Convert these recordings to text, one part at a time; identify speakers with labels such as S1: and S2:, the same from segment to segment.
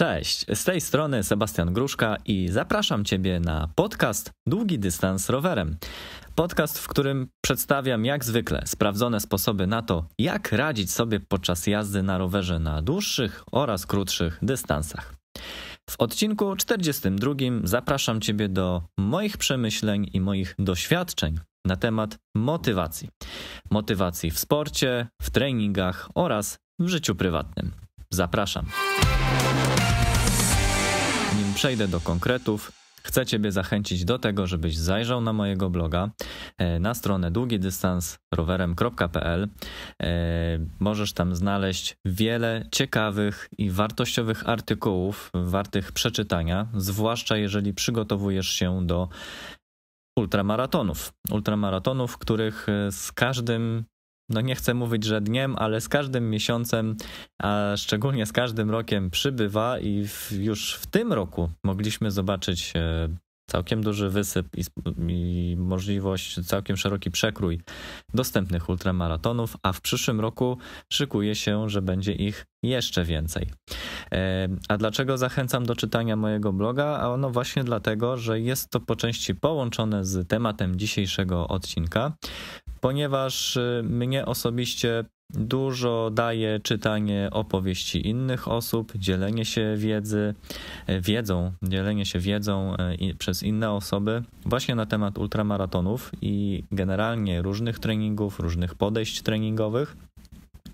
S1: Cześć, z tej strony Sebastian Gruszka i zapraszam Ciebie na podcast Długi Dystans Rowerem. Podcast, w którym przedstawiam jak zwykle sprawdzone sposoby na to, jak radzić sobie podczas jazdy na rowerze na dłuższych oraz krótszych dystansach. W odcinku 42 zapraszam Ciebie do moich przemyśleń i moich doświadczeń na temat motywacji. Motywacji w sporcie, w treningach oraz w życiu prywatnym. Zapraszam przejdę do konkretów. Chcę Ciebie zachęcić do tego, żebyś zajrzał na mojego bloga e, na stronę długidystansrowerem.pl. E, możesz tam znaleźć wiele ciekawych i wartościowych artykułów, wartych przeczytania, zwłaszcza jeżeli przygotowujesz się do ultramaratonów. Ultramaratonów, których e, z każdym no nie chcę mówić, że dniem, ale z każdym miesiącem, a szczególnie z każdym rokiem przybywa i w, już w tym roku mogliśmy zobaczyć e, całkiem duży wysyp i, i, możliwość, całkiem szeroki przekrój dostępnych ultramaratonów, a w przyszłym roku szykuje się, że będzie ich jeszcze więcej. E, a dlaczego zachęcam do czytania mojego bloga? A ono właśnie dlatego, że jest to po części połączone z tematem dzisiejszego odcinka, ponieważ e, mnie osobiście Dużo daje czytanie opowieści innych osób, dzielenie się wiedzy, e, wiedzą, dzielenie się wiedzą e, przez inne osoby właśnie na temat ultramaratonów i generalnie różnych treningów, różnych podejść treningowych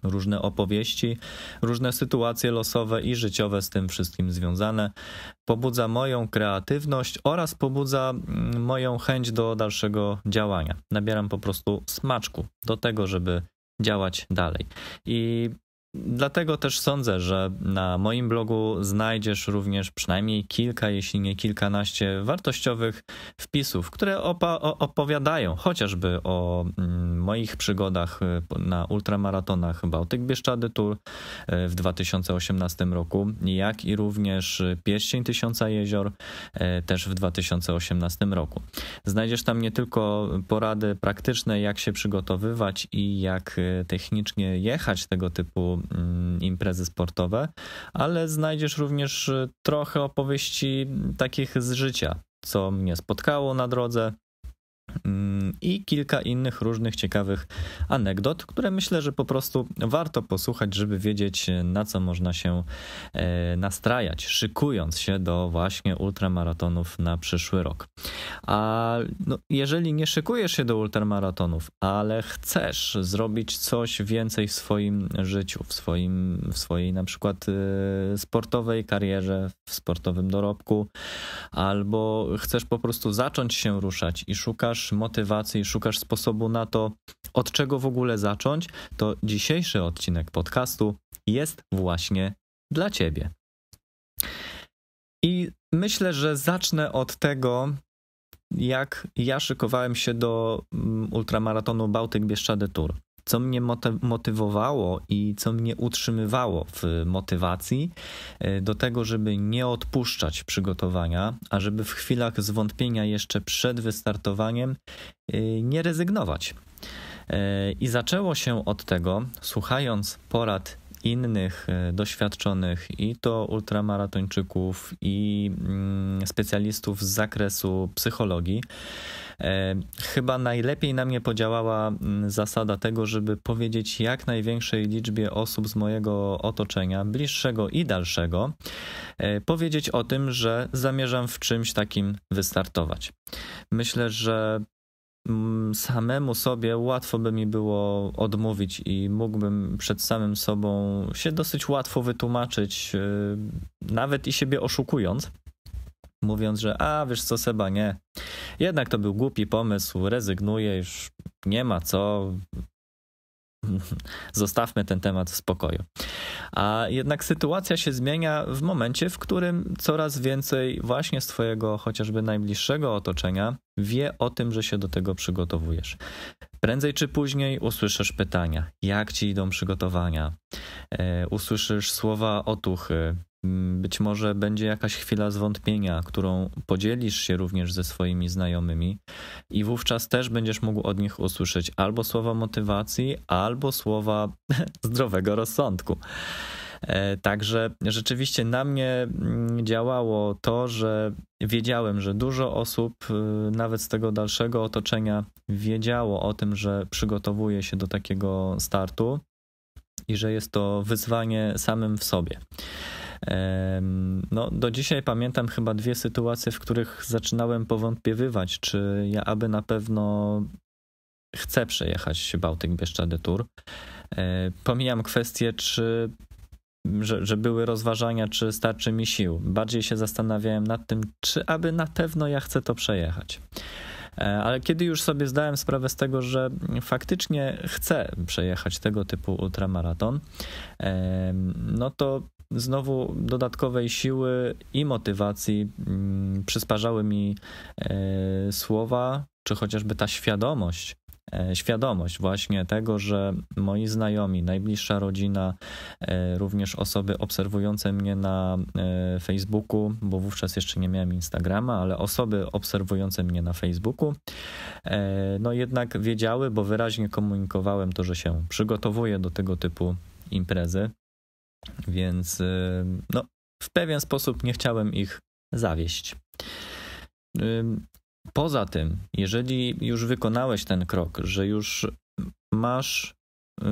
S1: różne opowieści, różne sytuacje losowe i życiowe z tym wszystkim związane. Pobudza moją kreatywność oraz pobudza mm, moją chęć do dalszego działania. Nabieram po prostu smaczku do tego, żeby działać dalej. I Dlatego też sądzę, że na moim blogu znajdziesz również przynajmniej kilka, jeśli nie kilkanaście wartościowych wpisów, które opowiadają chociażby o mm, moich przygodach y, na ultramaratonach Bałtyk Bieszczady Tour y, w 2018 roku, jak i również Pierścień Tysiąca Jezior y, też w 2018 roku. Znajdziesz tam nie tylko porady praktyczne, jak się przygotowywać i jak technicznie jechać tego typu Mm, imprezy sportowe, ale znajdziesz również e, trochę opowieści takich z życia, co mnie spotkało na drodze, Mm, i kilka innych różnych ciekawych anegdot, które myślę, że po prostu warto posłuchać, żeby wiedzieć na co można się e, nastrajać, szykując się do właśnie ultramaratonów na przyszły rok. A no, jeżeli nie szykujesz się do ultramaratonów, ale chcesz zrobić coś więcej w swoim życiu, w, swoim, w swojej na przykład e, sportowej karierze, w sportowym dorobku, albo chcesz po prostu zacząć się ruszać i szukasz szukasz motywacji, szukasz sposobu na to, od czego w ogóle zacząć, to dzisiejszy odcinek podcastu jest właśnie dla Ciebie. I myślę, że zacznę od tego, jak ja szykowałem się do mm, ultramaratonu Bałtyk Bieszczady Tour co mnie motywowało i co mnie utrzymywało w motywacji e, do tego, żeby nie odpuszczać przygotowania, a żeby w chwilach zwątpienia jeszcze przed wystartowaniem e, nie rezygnować. E, I zaczęło się od tego, słuchając porad innych e, doświadczonych i to ultramaratończyków i mm, specjalistów z zakresu psychologii. E, chyba najlepiej na mnie podziałała mm, zasada tego, żeby powiedzieć jak największej liczbie osób z mojego otoczenia, bliższego i dalszego, e, powiedzieć o tym, że zamierzam w czymś takim wystartować. Myślę, że Mm, samemu sobie łatwo by mi było odmówić i mógłbym przed samym sobą się dosyć łatwo wytłumaczyć, y, nawet i siebie oszukując. Mówiąc, że a wiesz co, Seba, nie. Jednak to był głupi pomysł, rezygnuję, już nie ma co, Zostawmy ten temat w spokoju. A jednak sytuacja się zmienia w momencie, w którym coraz więcej właśnie twojego chociażby najbliższego otoczenia wie o tym, że się do tego przygotowujesz. Prędzej czy później usłyszysz pytania, jak ci idą przygotowania, e, usłyszysz słowa otuchy, Mm, być może będzie jakaś chwila zwątpienia, którą podzielisz się również ze swoimi znajomymi, i wówczas też będziesz mógł od nich usłyszeć albo słowa motywacji, albo słowa zdrowego rozsądku. E, także rzeczywiście na mnie mm, działało to, że wiedziałem, że dużo osób, y, nawet z tego dalszego otoczenia, wiedziało o tym, że przygotowuje się do takiego startu i że jest to wyzwanie samym w sobie. No, do dzisiaj pamiętam chyba dwie sytuacje, w których zaczynałem powątpiewywać, czy ja aby na pewno chcę przejechać Bałtyk Bieszczady Tour. E, pomijam kwestię, czy że, że, były rozważania, czy starczy mi sił. Bardziej się zastanawiałem nad tym, czy aby na pewno ja chcę to przejechać. E, ale kiedy już sobie zdałem sprawę z tego, że faktycznie chcę przejechać tego typu ultramaraton, no to znowu dodatkowej siły i motywacji mm, przysparzały mi e, słowa, czy chociażby ta świadomość, e, świadomość właśnie tego, że moi znajomi, najbliższa rodzina, e, również osoby obserwujące mnie na Facebooku, bo wówczas jeszcze nie miałem Instagrama, ale osoby obserwujące mnie na Facebooku, no jednak wiedziały, bo wyraźnie komunikowałem to, że się przygotowuję do tego typu imprezy. Więc y, no, w pewien sposób nie chciałem ich zawieść. Y, poza tym, jeżeli już wykonałeś ten krok, że już masz y,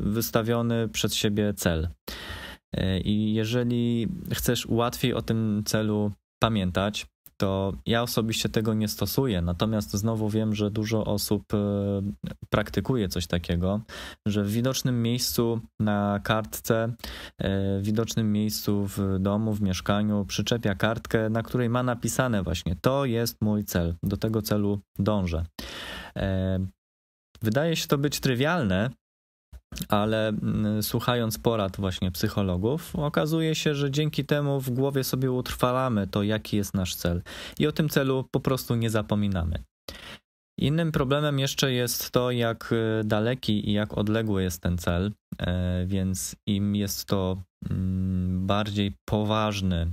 S1: wystawiony przed siebie cel i jeżeli chcesz łatwiej o tym celu pamiętać, to ja osobiście tego nie stosuję. Natomiast znowu wiem, że dużo osób e, praktykuje coś takiego, że w widocznym miejscu na kartce, e, w widocznym miejscu w domu, w mieszkaniu przyczepia kartkę, na której ma napisane właśnie to jest mój cel, do tego celu dążę. E, wydaje się to być trywialne, ale mm, słuchając porad właśnie psychologów, okazuje się, że dzięki temu w głowie sobie utrwalamy to, jaki jest nasz cel i o tym celu po prostu nie zapominamy. Innym problemem jeszcze jest to, jak y, daleki i jak odległy jest ten cel, e, więc im jest to mm, bardziej poważny e,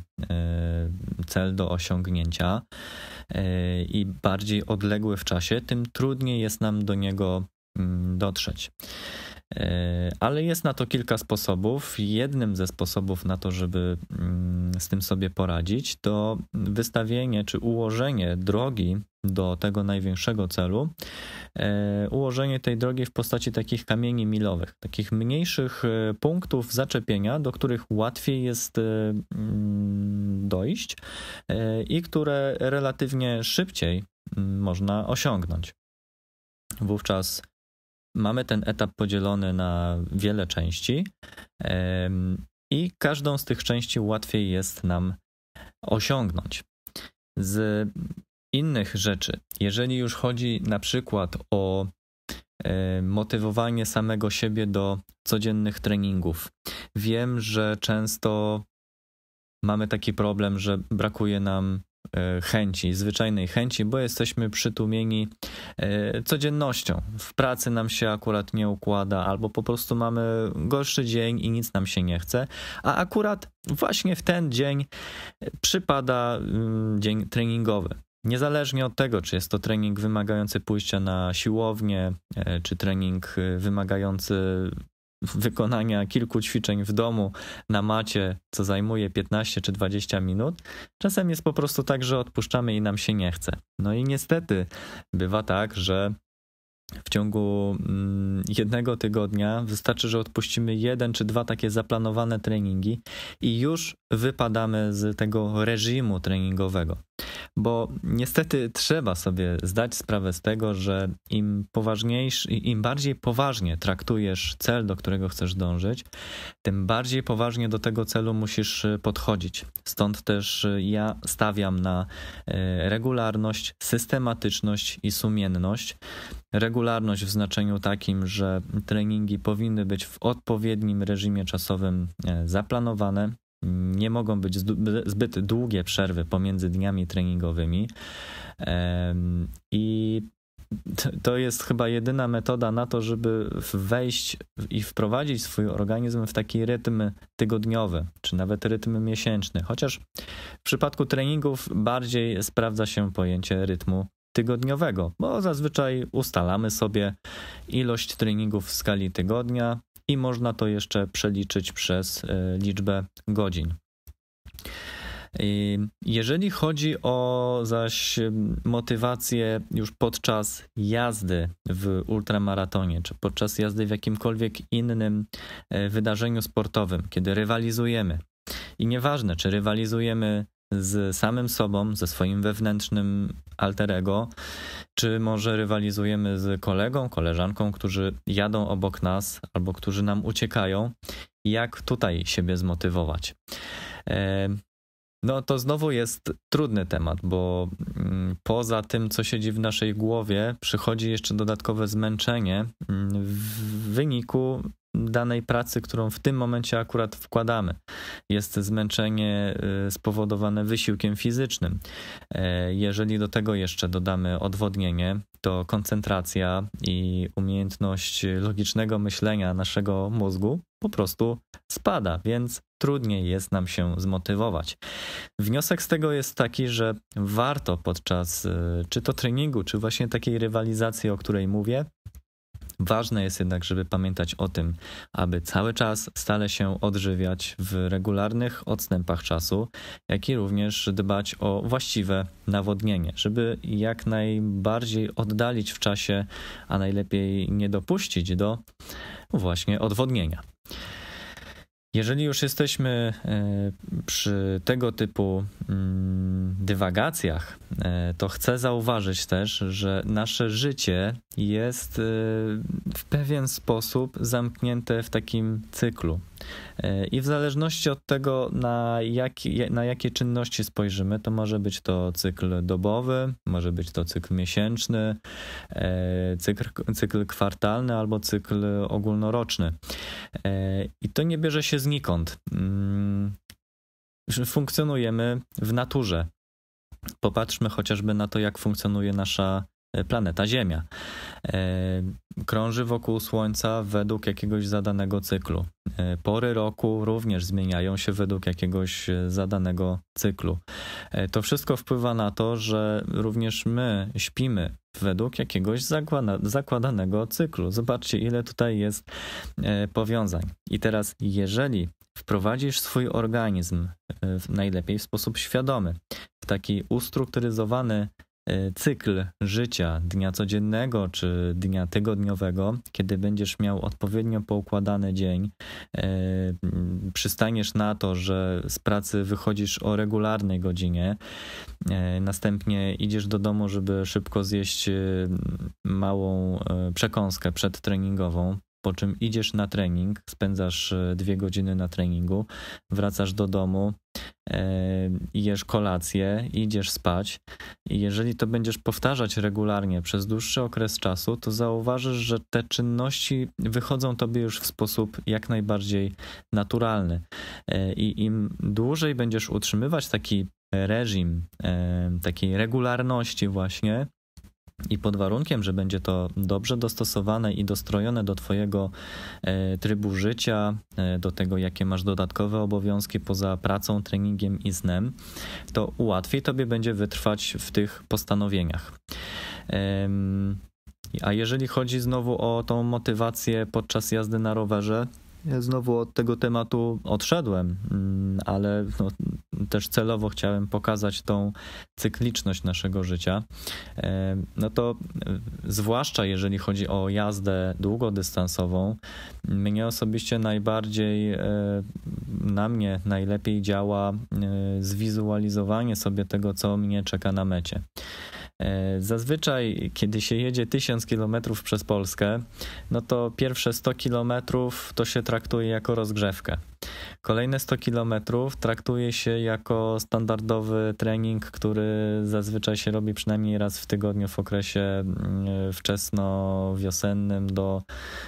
S1: cel do osiągnięcia e, i bardziej odległy w czasie, tym trudniej jest nam do niego mm, dotrzeć. E, ale jest na to kilka sposobów. Jednym ze sposobów na to, żeby mm, z tym sobie poradzić, to wystawienie czy ułożenie drogi do tego największego celu, e, ułożenie tej drogi w postaci takich kamieni milowych, takich mniejszych e, punktów zaczepienia, do których łatwiej jest mm, dojść i które relatywnie szybciej mm, można osiągnąć. Wówczas mamy ten etap podzielony na wiele części i każdą z tych części łatwiej jest nam osiągnąć. Z innych rzeczy, jeżeli już chodzi na przykład o e, motywowanie samego siebie do codziennych treningów, wiem, że często mamy taki problem, że brakuje nam E, chęci, zwyczajnej chęci, bo jesteśmy przytłumieni e, codziennością. W pracy nam się akurat nie układa, albo po prostu mamy gorszy dzień i nic nam się nie chce, a akurat właśnie w ten dzień przypada mm, dzień treningowy. Niezależnie od tego, czy jest to trening wymagający pójścia na siłownię, e, czy trening wymagający wykonania kilku ćwiczeń w domu na macie, co zajmuje 15 czy 20 minut. Czasem jest po prostu tak, że odpuszczamy i nam się nie chce. No i niestety bywa tak, że w ciągu mm, jednego tygodnia wystarczy, że odpuścimy jeden czy dwa takie zaplanowane treningi i już wypadamy z tego reżimu treningowego. Bo niestety trzeba sobie zdać sprawę z tego, że im poważniejszy, im bardziej poważnie traktujesz cel, do którego chcesz dążyć, tym bardziej poważnie do tego celu musisz y, podchodzić. Stąd też y, ja stawiam na y, regularność, systematyczność i sumienność. Regularność w znaczeniu takim, że treningi powinny być w odpowiednim reżimie czasowym zaplanowane, nie mogą być zbyt długie przerwy pomiędzy dniami treningowymi. I to jest chyba jedyna metoda na to, żeby wejść i wprowadzić swój organizm w taki rytm tygodniowy, czy nawet rytm miesięczny. Chociaż w przypadku treningów bardziej sprawdza się pojęcie rytmu tygodniowego, bo zazwyczaj ustalamy sobie ilość treningów w skali tygodnia, i można to jeszcze przeliczyć przez e, liczbę godzin. Jeżeli chodzi o zaś motywację już podczas jazdy w ultramaratonie, czy podczas jazdy w jakimkolwiek innym e, wydarzeniu sportowym, kiedy rywalizujemy, i nieważne, czy rywalizujemy z samym sobą, ze swoim wewnętrznym alterego, czy może rywalizujemy z kolegą, koleżanką, którzy jadą obok nas albo którzy nam uciekają, jak tutaj siebie zmotywować. E, no to znowu jest trudny temat, bo mm, poza tym, co siedzi w naszej głowie, przychodzi jeszcze dodatkowe zmęczenie mm, w wyniku danej pracy, którą w tym momencie akurat wkładamy. Jest zmęczenie y, spowodowane wysiłkiem fizycznym. E, jeżeli do tego jeszcze dodamy odwodnienie, to koncentracja i umiejętność logicznego myślenia naszego mózgu po prostu spada, więc trudniej jest nam się zmotywować. Wniosek z tego jest taki, że warto podczas y, czy to treningu, czy właśnie takiej rywalizacji, o której mówię, Ważne jest jednak, żeby pamiętać o tym, aby cały czas stale się odżywiać w regularnych odstępach czasu, jak i również dbać o właściwe nawodnienie, żeby jak najbardziej oddalić w czasie, a najlepiej nie dopuścić do właśnie odwodnienia. Jeżeli już jesteśmy e, przy tego typu mm, dywagacjach, e, to chcę zauważyć też, że nasze życie jest e, w pewien sposób zamknięte w takim cyklu. E, I w zależności od tego, na, jaki na jakie czynności spojrzymy, to może być to cykl dobowy, może być to cykl miesięczny, cykl, cykl kwartalny albo cykl ogólnoroczny. I to nie bierze się znikąd mm, funkcjonujemy w naturze. Popatrzmy chociażby na to, jak funkcjonuje nasza E, planeta Ziemia. E, krąży wokół Słońca według jakiegoś zadanego cyklu. E, pory roku również zmieniają się według jakiegoś zadanego cyklu. To wszystko wpływa na to, że również my śpimy według jakiegoś zakładanego cyklu. Zobaczcie, ile tutaj jest powiązań. I teraz, jeżeli wprowadzisz swój organizm najlepiej w sposób świadomy, w taki ustrukturyzowany E, cykl życia dnia codziennego czy dnia tygodniowego, kiedy będziesz miał odpowiednio poukładany dzień, e, przystaniesz na to, że z pracy wychodzisz o regularnej godzinie, e, następnie idziesz do domu, żeby szybko zjeść małą przekąskę przedtreningową, po czym idziesz na trening, spędzasz e, dwie godziny na treningu, wracasz do domu, e, jesz kolację, idziesz spać. I jeżeli to będziesz powtarzać regularnie przez dłuższy okres czasu, to zauważysz, że te czynności wychodzą tobie już w sposób jak najbardziej naturalny. E, I im dłużej będziesz utrzymywać taki reżim takiej regularności właśnie, i pod warunkiem, że będzie to dobrze dostosowane i dostrojone do Twojego e, trybu życia, e, do tego, jakie masz dodatkowe obowiązki poza pracą, treningiem i snem, to łatwiej Tobie będzie wytrwać w tych postanowieniach. A jeżeli chodzi znowu o tą motywację podczas jazdy na rowerze, ja znowu od tego tematu odszedłem, mm, ale no, też celowo chciałem pokazać tą cykliczność naszego życia. E, no to e, zwłaszcza jeżeli chodzi o jazdę długodystansową, mnie osobiście najbardziej, e, na mnie najlepiej działa zwizualizowanie sobie tego, co mnie czeka na mecie. E, zazwyczaj, kiedy się jedzie 1000 km przez Polskę, no to pierwsze 100 km to się traktuje jako rozgrzewkę. Kolejne 100 km traktuje się jako standardowy trening, który zazwyczaj się robi przynajmniej raz w tygodniu w okresie mm, wczesno-wiosennym do,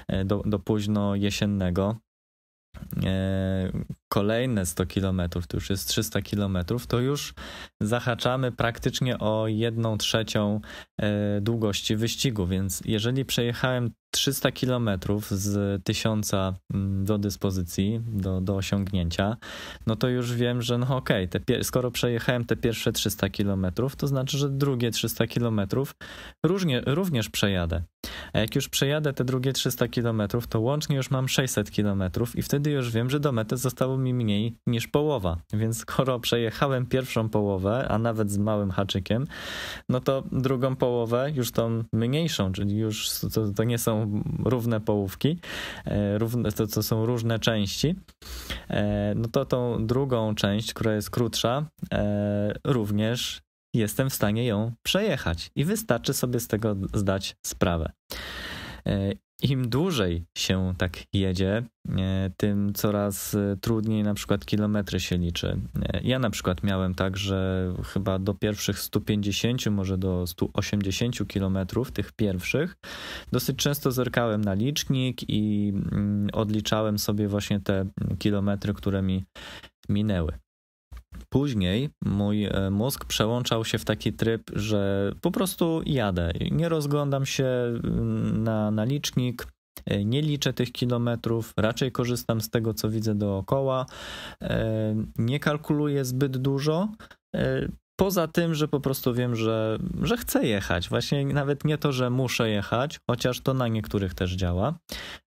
S1: e, do, do późno jesiennego. E, kolejne 100 km, to już jest 300 km, to już zahaczamy praktycznie o 1 trzecią e, długości wyścigu. Więc jeżeli przejechałem 300 km z 1000 mm, do dyspozycji, do, do osiągnięcia, no to już wiem, że no okej, okay, skoro przejechałem te pierwsze 300 km, to znaczy, że drugie 300 km różnie, również przejadę. A jak już przejadę te drugie 300 km, to łącznie już mam 600 km i wtedy już wiem, że do mety zostało mi mniej niż połowa. Więc skoro przejechałem pierwszą połowę, a nawet z małym haczykiem, no to drugą połowę, już tą mniejszą, czyli już to, to nie są równe połówki, e, równe, to, to są różne części, e, no to tą drugą część, która jest krótsza, e, również jestem w stanie ją przejechać i wystarczy sobie z tego zdać sprawę. E, Im dłużej się tak jedzie, e, tym coraz e, trudniej na przykład kilometry się liczy. Ja na przykład miałem tak, że chyba do pierwszych 150, może do 180 kilometrów, tych pierwszych, dosyć często zerkałem na licznik i mm, odliczałem sobie właśnie te kilometry, które mi minęły. Później mój e, mózg przełączał się w taki tryb, że po prostu jadę. Nie rozglądam się mm, na, na licznik, e, nie liczę tych kilometrów, raczej korzystam z tego, co widzę dookoła, e, nie kalkuluję zbyt dużo. Poza tym, że po prostu wiem, że, że chcę jechać. Właśnie nawet nie to, że muszę jechać, chociaż to na niektórych też działa.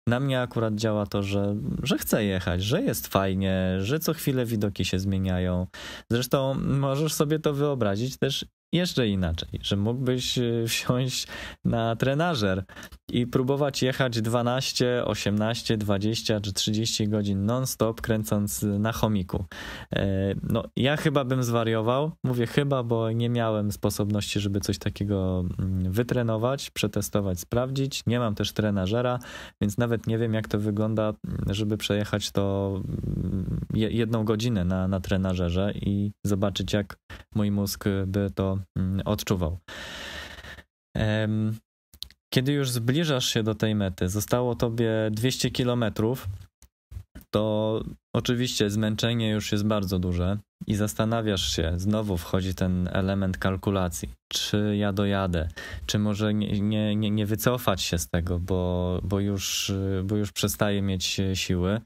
S1: Na mnie akurat działa to, że, że chcę jechać, że jest fajnie, że co chwilę widoki się zmieniają. Zresztą możesz sobie to wyobrazić też, jeszcze inaczej, że mógłbyś e, wsiąść na trenażer i próbować jechać 12, 18, 20 czy 30 godzin non-stop, kręcąc na chomiku. E, no, ja chyba bym zwariował. Mówię chyba, bo nie miałem sposobności, żeby coś takiego mm, wytrenować, przetestować, sprawdzić. Nie mam też trenażera, więc nawet nie wiem, jak to wygląda, żeby przejechać to mm, jedną godzinę na, na trenażerze i zobaczyć, jak mój mózg by to Mm, odczuwał. Kiedy już zbliżasz się do tej mety, zostało tobie 200 kilometrów, to Oczywiście zmęczenie już jest bardzo duże i zastanawiasz się, znowu wchodzi ten element kalkulacji, czy ja dojadę, czy może nie, nie, nie wycofać się z tego, bo, bo, już, bo już przestaje mieć siły,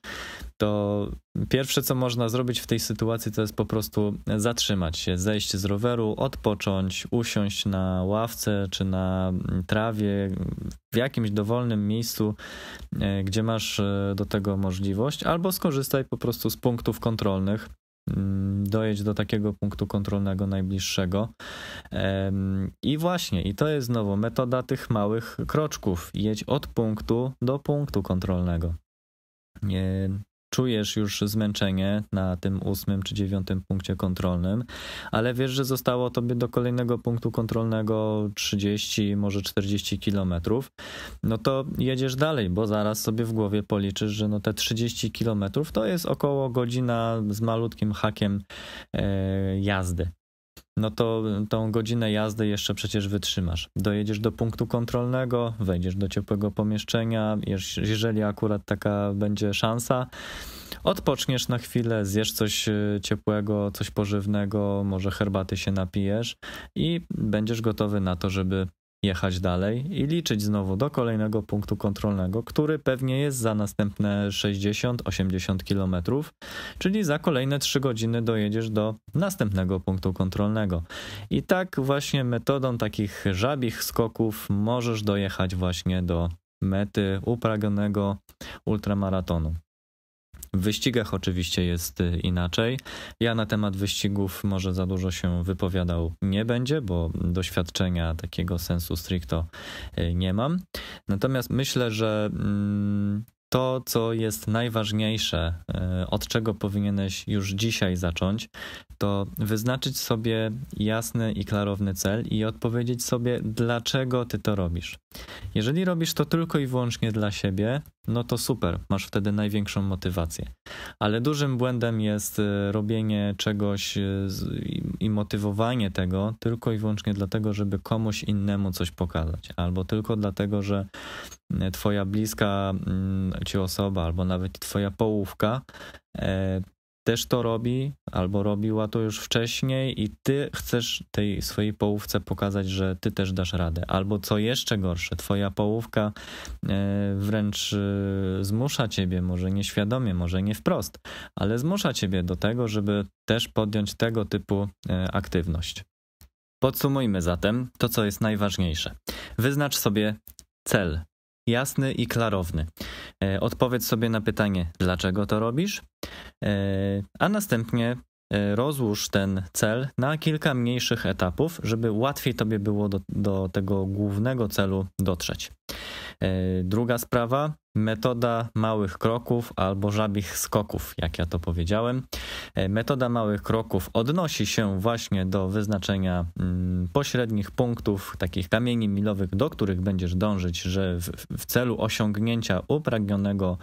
S1: to pierwsze, co można zrobić w tej sytuacji, to jest po prostu zatrzymać się, zejść z roweru, odpocząć, usiąść na ławce czy na trawie, w jakimś dowolnym miejscu, e, gdzie masz e, do tego możliwość, albo skorzystaj po prostu z punktów kontrolnych. Mm, dojedź do takiego punktu kontrolnego najbliższego. I właśnie, i to jest znowu metoda tych małych kroczków. Jedź od punktu do punktu kontrolnego czujesz już zmęczenie na tym ósmym czy dziewiątym punkcie kontrolnym, ale wiesz, że zostało tobie do kolejnego punktu kontrolnego 30, może 40 kilometrów, no to jedziesz dalej, bo zaraz sobie w głowie policzysz, że no te 30 kilometrów to jest około godzina z malutkim hakiem e, jazdy no to tą godzinę jazdy jeszcze przecież wytrzymasz. Dojedziesz do punktu kontrolnego, wejdziesz do ciepłego pomieszczenia, jeżeli akurat taka będzie szansa. Odpoczniesz na chwilę, zjesz coś e, ciepłego, coś pożywnego, może herbaty się napijesz i będziesz gotowy na to, żeby jechać dalej i liczyć znowu do kolejnego punktu kontrolnego, który pewnie jest za następne 60-80 km, czyli za kolejne 3 godziny dojedziesz do następnego punktu kontrolnego. I tak właśnie metodą takich żabich skoków możesz dojechać właśnie do mety upragnionego ultramaratonu. W wyścigach oczywiście jest y, inaczej. Ja na temat wyścigów może za dużo się wypowiadał nie będzie, bo doświadczenia takiego sensu stricto y, nie mam. Natomiast myślę, że mm, to, co jest najważniejsze, y, od czego powinieneś już dzisiaj zacząć, to wyznaczyć sobie jasny i klarowny cel i odpowiedzieć sobie, dlaczego ty to robisz. Jeżeli robisz to tylko i wyłącznie dla siebie, no to super, masz wtedy największą motywację. Ale dużym błędem jest e, robienie czegoś e, i motywowanie tego tylko i wyłącznie dlatego, żeby komuś innemu coś pokazać, albo tylko dlatego, że e, Twoja bliska mm, ci osoba, albo nawet Twoja połówka też to robi, albo robiła to już wcześniej i ty chcesz tej swojej połówce pokazać, że ty też dasz radę. Albo co jeszcze gorsze, twoja połówka e, wręcz e, zmusza ciebie, może nieświadomie, może nie wprost, ale zmusza ciebie do tego, żeby też podjąć tego typu e, aktywność. Podsumujmy zatem to, co jest najważniejsze. Wyznacz sobie cel, jasny i klarowny. E, odpowiedz sobie na pytanie, dlaczego to robisz, e, a następnie e, rozłóż ten cel na kilka mniejszych etapów, żeby łatwiej tobie było do, do tego głównego celu dotrzeć. Druga sprawa, metoda małych kroków albo żabich skoków, jak ja to powiedziałem. E, metoda małych kroków odnosi się właśnie do wyznaczenia mm, pośrednich punktów, takich kamieni milowych, do których będziesz dążyć, że w, celu osiągnięcia upragnionego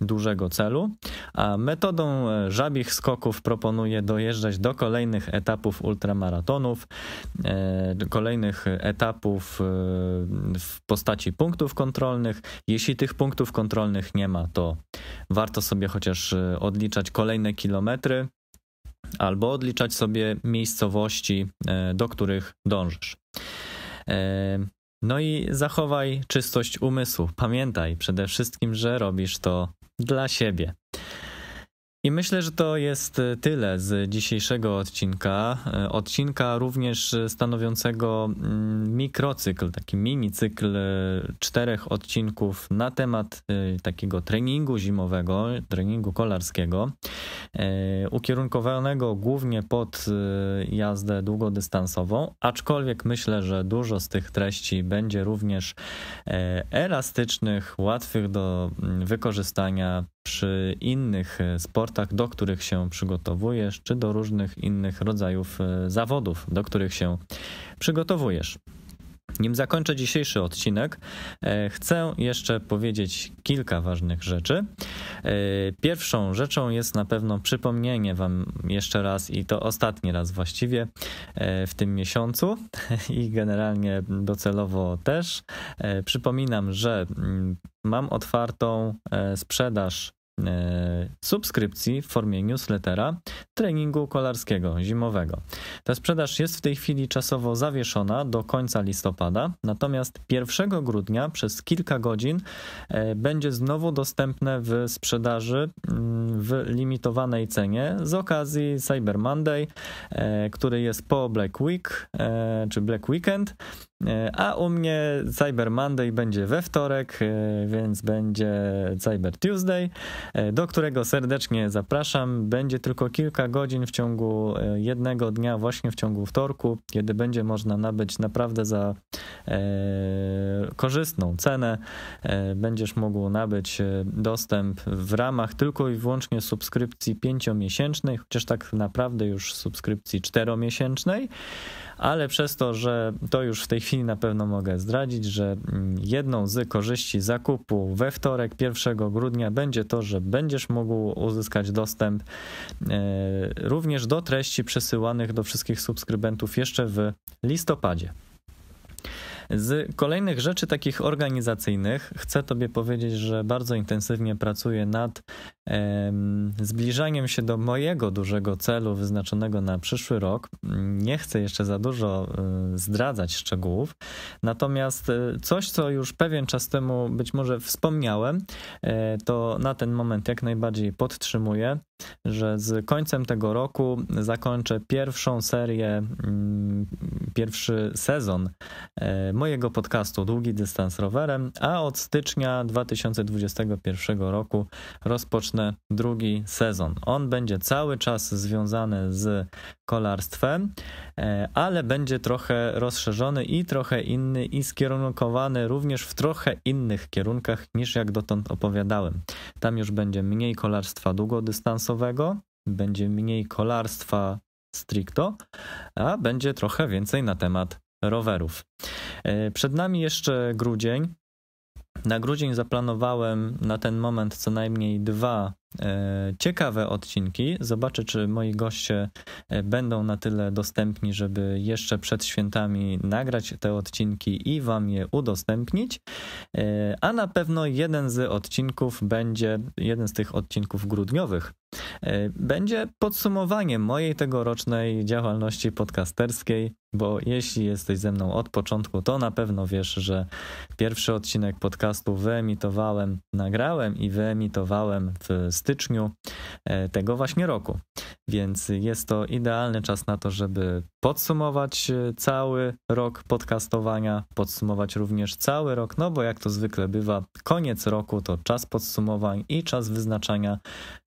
S1: dużego celu. A metodą e, żabich skoków proponuję dojeżdżać do kolejnych etapów ultramaratonów, e, kolejnych etapów w postaci punktów kontrolnych. Jeśli tych punktów punktów kontrolnych nie ma, to warto sobie chociaż y, odliczać kolejne kilometry albo odliczać sobie miejscowości, y, do których dążysz. Y, no i zachowaj czystość umysłu. Pamiętaj przede wszystkim, że robisz to dla siebie. I myślę, że to jest e, tyle z dzisiejszego odcinka. E, odcinka również stanowiącego mm, mikrocykl, taki minicykl e, czterech odcinków na temat takiego treningu zimowego, treningu kolarskiego. E, ukierunkowanego głównie pod e, jazdę długodystansową, aczkolwiek myślę, że dużo z tych treści będzie również e, elastycznych, łatwych do mm, wykorzystania przy innych sportach, do których się przygotowujesz, czy do różnych innych rodzajów zawodów, do których się przygotowujesz. Nim zakończę dzisiejszy odcinek, e, chcę jeszcze powiedzieć kilka ważnych rzeczy. E, pierwszą rzeczą jest na pewno przypomnienie Wam jeszcze raz i to ostatni raz właściwie e, w tym miesiącu i generalnie docelowo też. Przypominam, że mm, mam otwartą sprzedaż E, subskrypcji w formie newslettera treningu kolarskiego zimowego. Ta sprzedaż jest w tej chwili czasowo zawieszona do końca listopada, natomiast 1 grudnia przez kilka godzin e, będzie znowu dostępne w sprzedaży mm, w limitowanej cenie z okazji Cyber Monday, e, który jest po Black Week czy Black Weekend E, a u mnie Cyber Monday będzie we wtorek, e, więc będzie Cyber Tuesday, e, do którego serdecznie zapraszam. Będzie tylko kilka godzin w ciągu jednego dnia, właśnie w ciągu wtorku, kiedy będzie można nabyć naprawdę za korzystną cenę. Będziesz mógł nabyć dostęp w ramach tylko i wyłącznie subskrypcji pięciomiesięcznej, miesięcznej chociaż tak naprawdę już subskrypcji czteromiesięcznej. miesięcznej ale przez to, że to już w tej chwili na pewno mogę zdradzić, że mm, jedną z korzyści zakupu we wtorek 1 grudnia będzie to, że będziesz mógł uzyskać dostęp e, również do treści przesyłanych do wszystkich subskrybentów jeszcze w listopadzie. Z kolejnych rzeczy takich organizacyjnych chcę Tobie powiedzieć, że bardzo intensywnie pracuję nad em, zbliżaniem się do mojego dużego celu wyznaczonego na przyszły rok. Nie chcę jeszcze za dużo y, zdradzać szczegółów, natomiast y, coś, co już pewien czas temu być może wspomniałem, y, to na ten moment jak najbardziej podtrzymuję, że z końcem tego roku zakończę pierwszą serię, mm, pierwszy sezon mojego podcastu Długi Dystans Rowerem, a od stycznia 2021 roku rozpocznę drugi sezon. On będzie cały czas związany z kolarstwem, e, ale będzie trochę rozszerzony i trochę inny i skierunkowany również w trochę innych kierunkach niż jak dotąd opowiadałem. Tam już będzie mniej kolarstwa długodystansowego, będzie mniej kolarstwa stricto, a będzie trochę więcej na temat rowerów. E, przed nami jeszcze grudzień. Na grudzień zaplanowałem na ten moment co najmniej dwa E, ciekawe odcinki. Zobaczę, czy moi goście e, będą na tyle dostępni, żeby jeszcze przed świętami nagrać te odcinki i Wam je udostępnić. E, a na pewno jeden z odcinków będzie, jeden z tych odcinków grudniowych, będzie podsumowanie mojej tegorocznej działalności podcasterskiej, bo jeśli jesteś ze mną od początku, to na pewno wiesz, że pierwszy odcinek podcastu wyemitowałem, nagrałem i wyemitowałem w styczniu e, tego właśnie roku. Więc jest to idealny czas na to, żeby podsumować e, cały rok podcastowania, podsumować również cały rok, no bo jak to zwykle bywa, koniec roku to czas podsumowań i czas wyznaczania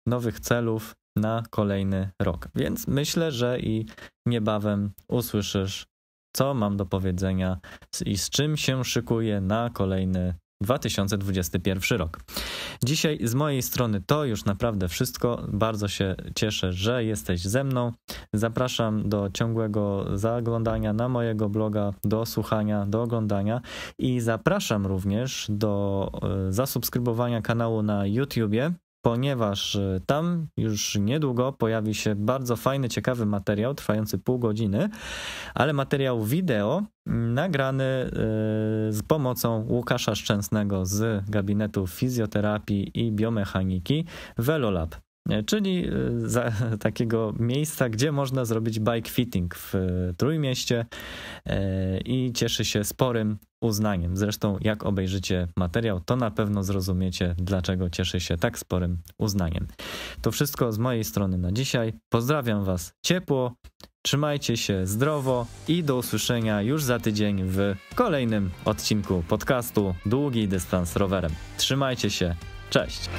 S1: nowych celów na kolejny rok. Więc myślę, że i niebawem usłyszysz, co mam do powiedzenia i z czym się szykuję na kolejny 2021 rok. Dzisiaj z mojej strony to już naprawdę wszystko. Bardzo się cieszę, że jesteś ze mną. Zapraszam do ciągłego zaglądania na mojego bloga, do słuchania, do oglądania i zapraszam również do e, zasubskrybowania kanału na YouTubie ponieważ e, tam już niedługo pojawi się bardzo fajny, ciekawy materiał, trwający pół godziny, ale materiał wideo mm, nagrany e, z pomocą Łukasza Szczęsnego z gabinetu fizjoterapii i biomechaniki Velolab e, czyli za, takiego miejsca, gdzie można zrobić bike fitting w Trójmieście i cieszy się sporym uznaniem. Zresztą, jak obejrzycie materiał, to na pewno zrozumiecie, dlaczego cieszy się tak sporym uznaniem. To wszystko z mojej strony na dzisiaj. Pozdrawiam Was ciepło, trzymajcie się zdrowo i do usłyszenia już za tydzień w kolejnym odcinku podcastu Długi Dystans Rowerem. Trzymajcie się, cześć!